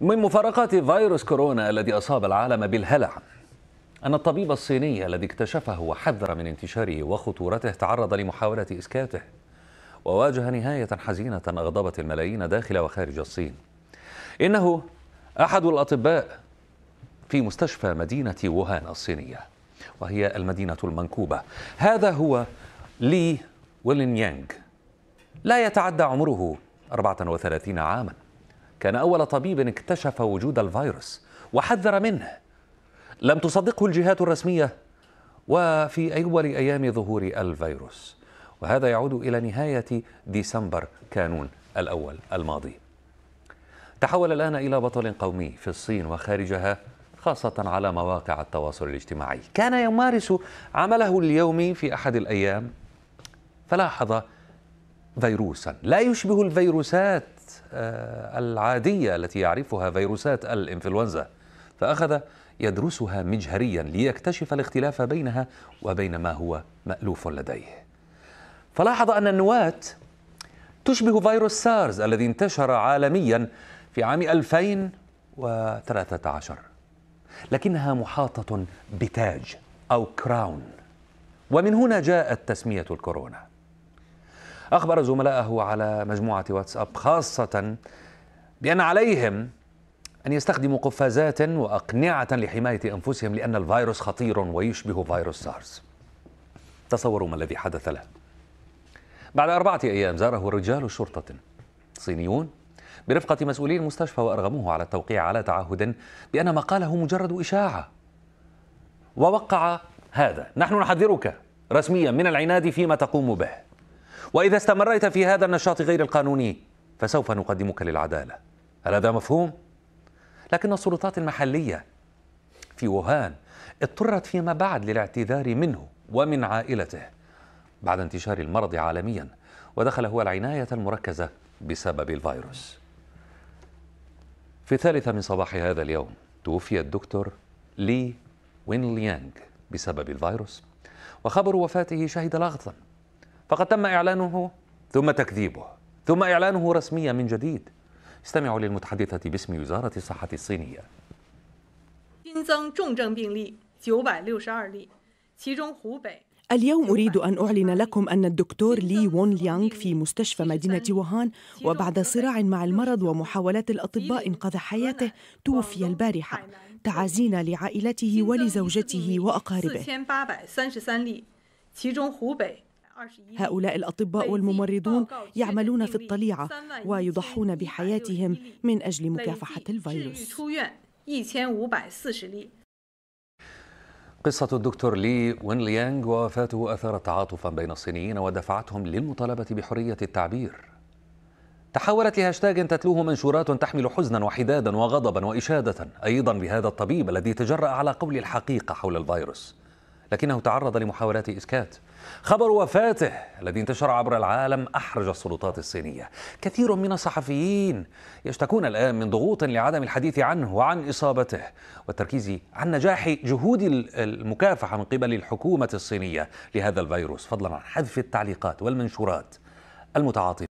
من مفارقات فيروس كورونا الذي أصاب العالم بالهلع أن الطبيب الصيني الذي اكتشفه وحذر من انتشاره وخطورته تعرض لمحاولة إسكاته وواجه نهاية حزينة أغضبت الملايين داخل وخارج الصين إنه أحد الأطباء في مستشفى مدينة ووهان الصينية وهي المدينة المنكوبة هذا هو لي ويلين يانغ لا يتعدى عمره 34 عاماً كان أول طبيب اكتشف وجود الفيروس وحذر منه لم تصدقه الجهات الرسمية وفي أول أيام ظهور الفيروس وهذا يعود إلى نهاية ديسمبر كانون الأول الماضي تحول الآن إلى بطل قومي في الصين وخارجها خاصة على مواقع التواصل الاجتماعي كان يمارس عمله اليومي في أحد الأيام فلاحظ فيروسا لا يشبه الفيروسات آه، العادية التي يعرفها فيروسات الإنفلونزا فأخذ يدرسها مجهريا ليكتشف الاختلاف بينها وبين ما هو مألوف لديه فلاحظ أن النواة تشبه فيروس سارز الذي انتشر عالميا في عام 2013 لكنها محاطة بتاج أو كراون ومن هنا جاءت تسمية الكورونا أخبر زملائه على مجموعة واتساب خاصة بأن عليهم أن يستخدموا قفازات وأقنعة لحماية أنفسهم لأن الفيروس خطير ويشبه فيروس سارس تصوروا ما الذي حدث له بعد أربعة أيام زاره رجال شرطة صينيون برفقة مسؤولي المستشفى وأرغموه على التوقيع على تعهد بأن ما قاله مجرد إشاعة ووقع هذا نحن نحذرك رسميا من العناد فيما تقوم به وإذا استمريت في هذا النشاط غير القانوني فسوف نقدمك للعدالة هل هذا مفهوم؟ لكن السلطات المحلية في ووهان اضطرت فيما بعد للاعتذار منه ومن عائلته بعد انتشار المرض عالميا ودخل هو العناية المركزة بسبب الفيروس في الثالثة من صباح هذا اليوم توفي الدكتور لي وين ليانغ بسبب الفيروس وخبر وفاته شهد لغطا فقد تم إعلانه ثم تكذيبه ثم إعلانه رسميا من جديد استمعوا للمتحدثة باسم وزارة الصحة اليوم أريد أن أعلن لكم أن الدكتور لي وون ليانغ في مستشفى مدينة ووهان وبعد صراع مع المرض ومحاولات الأطباء إنقاذ حياته توفي البارحة تعازينا لعائلته ولزوجته وأقاربه هؤلاء الأطباء والممرضون يعملون في الطليعة ويضحون بحياتهم من أجل مكافحة الفيروس قصة الدكتور لي وين ليانغ ووفاته أثارت تعاطفا بين الصينيين ودفعتهم للمطالبة بحرية التعبير تحولت لهاشتاج تتلوه منشورات تحمل حزنا وحدادا وغضبا وإشادة أيضا بهذا الطبيب الذي تجرأ على قول الحقيقة حول الفيروس لكنه تعرض لمحاولات إسكات خبر وفاته الذي انتشر عبر العالم أحرج السلطات الصينية كثير من الصحفيين يشتكون الآن من ضغوط لعدم الحديث عنه وعن إصابته والتركيز عن نجاح جهود المكافحة من قبل الحكومة الصينية لهذا الفيروس فضلا عن حذف التعليقات والمنشورات المتعاطفة